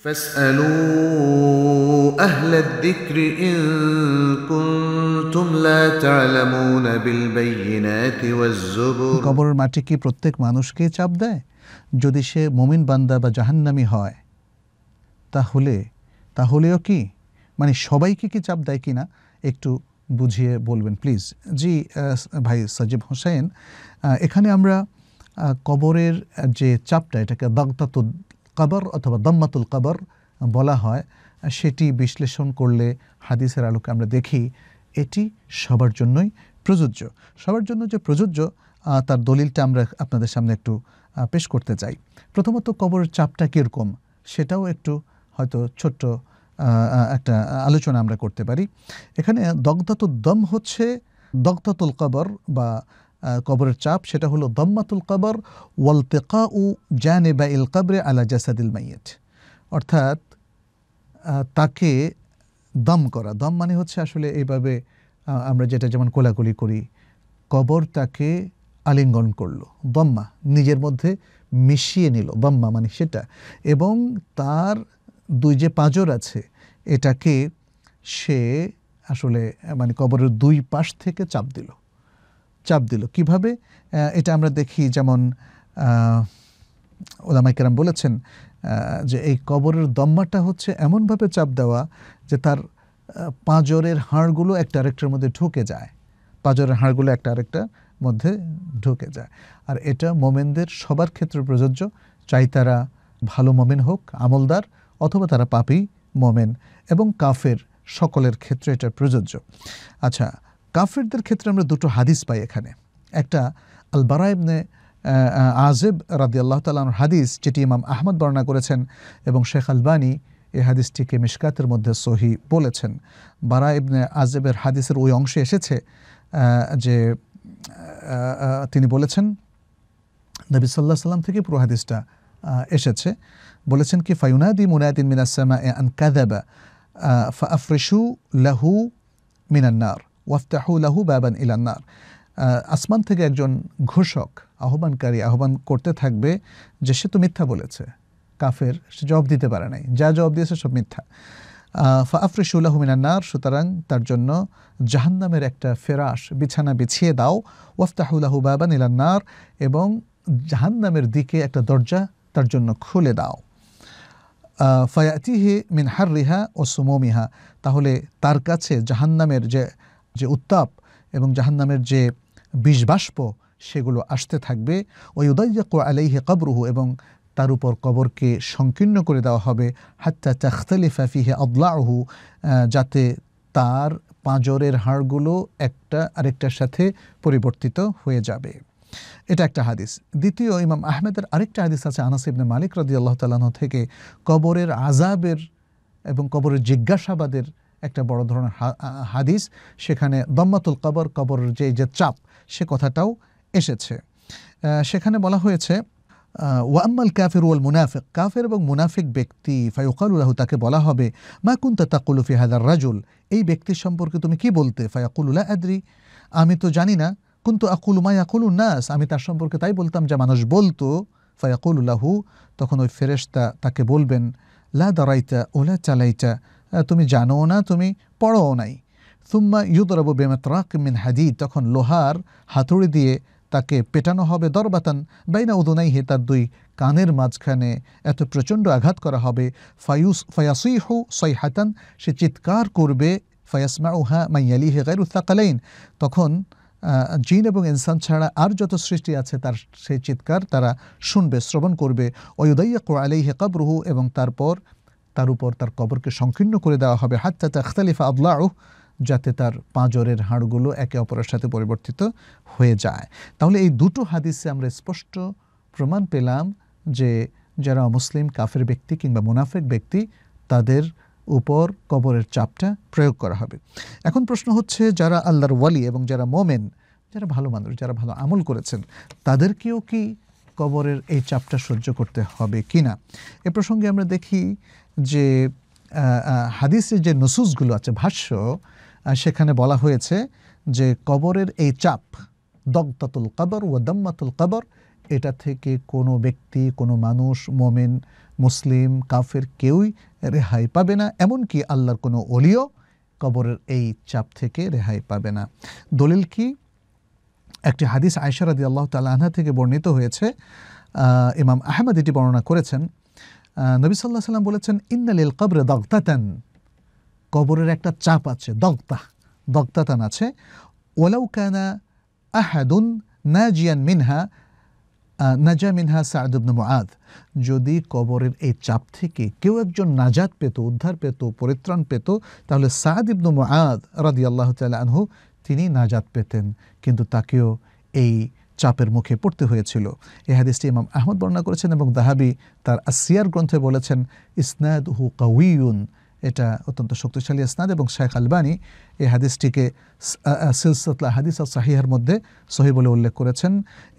فاسألوا أهل الذكر إن كنتم لا تعلمون بالبينات والزبر কবরের মাটি কি প্রত্যেক মানুষকে চাপ দেয় যদি সে মুমিন বান্দা বা জাহান্নামী হয় তাহলে তাহলেও কি মানে সবাইকে কি চাপ দেয় কি না একটু বুঝিয়ে বলবেন প্লিজ জি ভাই সাজিব হোসেন এখানে আমরা কবরের যে চাপটা এটাকে দাগতাতুদ কবর অথবা দম্মাতুল কবর বলা হয় সেটি বিশ্লেষণ করলে হাদিসের আলোকে আমরা দেখি এটি সবার জন্যই প্রযোজ্য সবার জন্য যে প্রযোজ্য তার দলিলটা আমরা আপনাদের সামনে একটু পেশ করতে চাই প্রথমত কবর চাপটা কীরকম সেটাও একটু হয়তো ছোট্ট একটা আলোচনা আমরা করতে পারি এখানে দগ্ধাতুর দম হচ্ছে দগ্ধাতুল কবর বা কবরের চাপ সেটা হলো দম্মাতুল কবর ওয়ালতেকা উ জানে বা ইল কবরে আলা জাসাদিল মাইয়েট অর্থাৎ তাকে দম করা দম মানে হচ্ছে আসলে এইভাবে আমরা যেটা যেমন কোলাকুলি করি কবর তাকে আলিঙ্গন করলো দম্মা নিজের মধ্যে মিশিয়ে নিল দম্মা মানে সেটা এবং তার দুই যে পাঁজর আছে এটাকে সে আসলে মানে কবরের দুই পাশ থেকে চাপ দিল চাপ দিল কিভাবে এটা আমরা দেখি যেমন ওলামাইকেরাম বলেছেন যে এই কবরের দম্মাটা হচ্ছে এমনভাবে চাপ দেওয়া যে তার পাঁজরের হাড়গুলো একটা আরেকটার মধ্যে ঢুকে যায় পাঁজরের হাড়গুলো একটা আরেকটার মধ্যে ঢুকে যায় আর এটা মোমেনদের সবার ক্ষেত্রে প্রযোজ্য চাই তারা ভালো মোমেন হোক আমলদার অথবা তারা পাপি মোমেন এবং কাফের সকলের ক্ষেত্রে এটা প্রযোজ্য আচ্ছা কাফেরদের ক্ষেত্রে আমরা দুটো হাদিস পাই এখানে একটা আল বারাইবনে আজেব রাদি আল্লাহ তালানোর হাদিস যেটি ইমাম আহমদ বর্ণনা করেছেন এবং শেখ আলবানী এই হাদিসটিকে মিশকাতের মধ্যে সহি বলেছেন বারা ইবনে আজেবের হাদিসের ওই অংশে এসেছে যে তিনি বলেছেন নবী সাল্লা সাল্লাম থেকে পুরো হাদিসটা এসেছে বলেছেন কি ফায়ুনাদি মুনায়দিন মিনাসমা এ আন কাদাবা ফ আফরিসু লাহু মিনান্নার ওয়াফতাহুলাহু বাবান ইলান্নার আসমান থেকে একজন ঘোষক আহ্বানকারী আহ্বান করতে থাকবে যে সে তো মিথ্যা বলেছে কাফের সে জবাব দিতে পারে নাই যা জবাব দিয়েছে সব মিথ্যা ফাফরিসুল্লাহ মিনান্নার সুতরাং তার জন্য জাহান্নামের একটা ফেরাস বিছানা বিছিয়ে দাও ওয়াফতাহুল্লাহু বাবান ইলান্নার এবং জাহান্নামের দিকে একটা দরজা তার জন্য খুলে দাও ফায়াতিহি মিনহার রিহা ও সুমোমিহা তাহলে তার কাছে জাহান্নামের যে যে উত্তাপ এবং জাহান্নামের যে বিষবাষ্প সেগুলো আসতে থাকবে ওই উদয়াকু আলাইহে কবরুহু এবং তার উপর কবরকে সংকীর্ণ করে দেওয়া হবে হাত্তা চাখতালি ফাফিহে আদলাহু যাতে তার পাঁজরের হাড়গুলো একটা আরেকটার সাথে পরিবর্তিত হয়ে যাবে এটা একটা হাদিস দ্বিতীয় ইমাম আহমেদের আরেকটা হাদিস আছে আনাস ইবনে মালিক রাজি আল্লাহ তাল্লাহ থেকে কবরের আজাবের এবং কবরের জিজ্ঞাসাবাদের একটা বড় ধরনের হাদিস সেখানে দম্মাতুল কবর কবরের যে যে চাপ সে কথাটাও এসেছে সেখানে বলা হয়েছে ওয়াম্মাল কাফের ওয়াল মুনাফিক কাফের এবং মুনাফিক ব্যক্তি ফায়ুকালুল্লাহ তাকে বলা হবে মা কুন্তা তাকুলু ফি হাদার রাজুল এই ব্যক্তির সম্পর্কে তুমি কি বলতে উল্লাহ আদ্রি আমি তো জানি না কিন্তু আকুলুমা ইয়াকুলু নাস আমি তার সম্পর্কে তাই বলতাম যে মানুষ বলতো ফায়াকুলুল্লাহু তখন ওই ফেরেশতা তাকে বলবেন লা দারাইতা ওলা চালাইতা তুমি জানোও না তুমি পড়োও নাই সুম্মা ইউদরাবু বেমাত্রাক মিন হাদিদ তখন লোহার হাতুড়ি দিয়ে তাকে পেটানো হবে দরবাতান বাইনা হে তার দুই কানের মাঝখানে এত প্রচণ্ড আঘাত করা হবে ফায়ুস ফয়াসুই ফায়াসুইহু সৈহাতান সে চিৎকার করবে ফয়াসমা উহা মাইয়ালি হে গাই উত্তাকালাইন তখন জিন এবং ইনসান ছাড়া আর যত সৃষ্টি আছে তার সেই চিৎকার তারা শুনবে শ্রবণ করবে ওয়ুদাইয়া কোয়ালেই আলাইহে কাবরুহু এবং তারপর তার উপর তার কবরকে সংকীর্ণ করে দেওয়া হবে হাত্তা আবলা আবলাউ যাতে তার পাঁজরের হাড়গুলো একে অপরের সাথে পরিবর্তিত হয়ে যায় তাহলে এই দুটো হাদিসে আমরা স্পষ্ট প্রমাণ পেলাম যে যারা মুসলিম কাফের ব্যক্তি কিংবা মুনাফেক ব্যক্তি তাদের উপর কবরের চাপটা প্রয়োগ করা হবে এখন প্রশ্ন হচ্ছে যারা আল্লাহর ওয়ালি এবং যারা মোমেন যারা ভালো মানুষ যারা ভালো আমল করেছেন তাদেরকেও কি কবরের এই চাপটা সহ্য করতে হবে কি না এ প্রসঙ্গে আমরা দেখি যে হাদিসে যে নসুসগুলো আছে ভাষ্য সেখানে বলা হয়েছে যে কবরের এই চাপ দগ্তাতুল কবর ও দম্মাতুল কবর এটা থেকে কোনো ব্যক্তি কোনো মানুষ মোমেন মুসলিম কাফের কেউই রেহাই পাবে না এমনকি আল্লাহর কোনো অলিও কবরের এই চাপ থেকে রেহাই পাবে না দলিল কি একটি হাদিস আয়সারাদি আল্লাহ তাল্লাহা আনহা থেকে বর্ণিত হয়েছে ইমাম আহমেদ এটি বর্ণনা করেছেন নবী সাল্লাহ সাল্লাম বলেছেন ইন্দালিল কবরে দগ্তাতান কবরের একটা চাপ আছে দগতা দগতাতান আছে ওলাউ কানা আহাদুন নাজিয়ান মিনহা নাজা মিনহা সাদুবন মুআদ যদি কবরের এই চাপ থেকে কেউ একজন নাজাদ পেত উদ্ধার পেত পরিত্রাণ পেত তাহলে সাদ ইবনু মুআদ রাদি আল্লাহ তাল আনহু তিনি নাজাদ পেতেন কিন্তু তাকেও এই চাপের মুখে পড়তে হয়েছিল এ হাদিসটি ইমাম আহমদ বর্ণনা করেছেন এবং দাহাবি তার আসিয়ার গ্রন্থে বলেছেন ইসনাদ হু কাউইউন এটা অত্যন্ত শক্তিশালী ইসনাদ এবং শেখ আলবানী এই হাদিসটিকে সিলসতলা হাদিস আর সাহিহার মধ্যে সহি বলে উল্লেখ করেছেন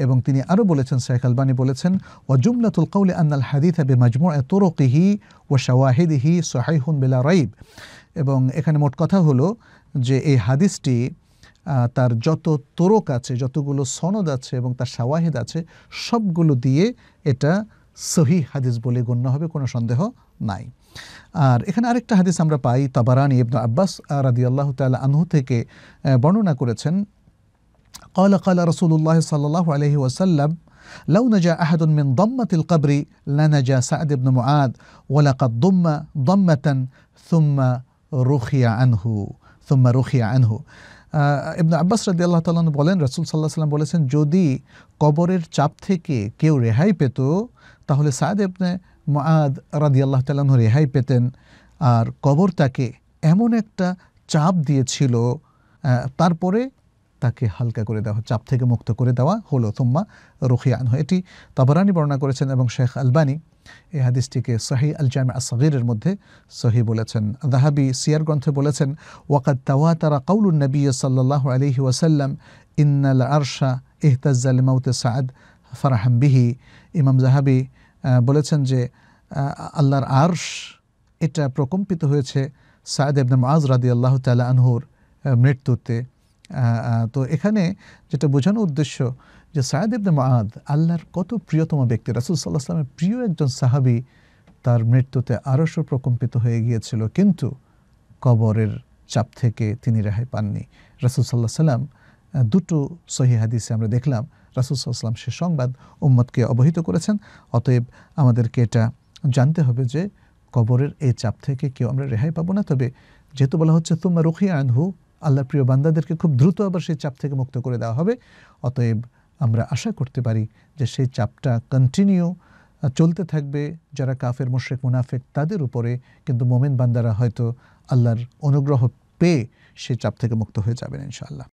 এবং তিনি আরও বলেছেন শেখ আলবানী বলেছেন ওয়াজুমলাতুল কৌলে আন্নাল হাদিস বে মাজমু তোরকিহি ও শাওয়াহিদিহি সোহাইহুন বেলা রাইব এবং এখানে মোট কথা হলো যে এই হাদিসটি তার যত তোরক আছে যতগুলো সনদ আছে এবং তার সাওয়াহেদ আছে সবগুলো দিয়ে এটা সহি হাদিস বলে গণ্য হবে কোনো সন্দেহ নাই আর এখানে আরেকটা হাদিস আমরা পাই তাবারানি ইবনু আব্বাস রাদি আল্লাহ তাল আনহু থেকে বর্ণনা করেছেন قال قال رسول الله صلى الله عليه وسلم لو نجا أحد من ضمة القبر لنجا سعد بن معاذ ولقد ضم ضمة ثم رخي عنه ثم رخي عنه ইবনা আব্বাস রাদি আল্লাহ তালন বলেন রাসুল সাল্লাহ সাল্লাম বলেছেন যদি কবরের চাপ থেকে কেউ রেহাই পেত তাহলে সায়দ ইবনে মাদ রাদি আল্লাহ তালাহ রেহাই পেতেন আর কবর তাকে এমন একটা চাপ দিয়েছিল তারপরে তাকে হালকা করে দেওয়া চাপ থেকে মুক্ত করে দেওয়া হলো তুম্মা রুখিয়ান এটি তাবারানি বর্ণনা করেছেন এবং শেখ আলবানি এই হাদিসটিকে সহি আল জামে আসগিরের মধ্যে সহি বলেছেন দাহাবি সিয়ার গ্রন্থে বলেছেন ওয়াকাদ তাওয়া তারা কাউলুন নবী সাল্লাহ আলহি ওয়াসাল্লাম ইন্নাল আরশা ইহতাজ্জাল মাউতে সাদ ফারাহাম বিহি ইমাম জাহাবি বলেছেন যে আল্লাহর আরশ এটা প্রকম্পিত হয়েছে সায়দ ইবন আজ রাদি আল্লাহ তালা আনহুর মৃত্যুতে তো এখানে যেটা বোঝানোর উদ্দেশ্য যে সায়দ ইবনে মাদ আল্লাহর কত প্রিয়তম ব্যক্তি রাসুল সাল্লাহ আসলামের প্রিয় একজন সাহাবি তার মৃত্যুতে আরশ প্রকম্পিত হয়ে গিয়েছিল কিন্তু কবরের চাপ থেকে তিনি রেহাই পাননি রাসুল সাল্লাহ সাল্লাম দুটো সহি হাদিসে আমরা দেখলাম রাসুল সাল্লাম সে সংবাদ উম্মদকে অবহিত করেছেন অতএব আমাদেরকে এটা জানতে হবে যে কবরের এই চাপ থেকে কেউ আমরা রেহাই পাবো না তবে যেহেতু বলা হচ্ছে তোমার রুখি আনহু আল্লাহর প্রিয় বান্দাদেরকে খুব দ্রুত আবার সেই চাপ থেকে মুক্ত করে দেওয়া হবে অতএব আমরা আশা করতে পারি যে সেই চাপটা কন্টিনিউ চলতে থাকবে যারা কাফের মোশেক মুনাফেক তাদের উপরে কিন্তু মোমেন বান্দারা হয়তো আল্লাহর অনুগ্রহ পেয়ে সে চাপ থেকে মুক্ত হয়ে যাবেন ইনশাআল্লাহ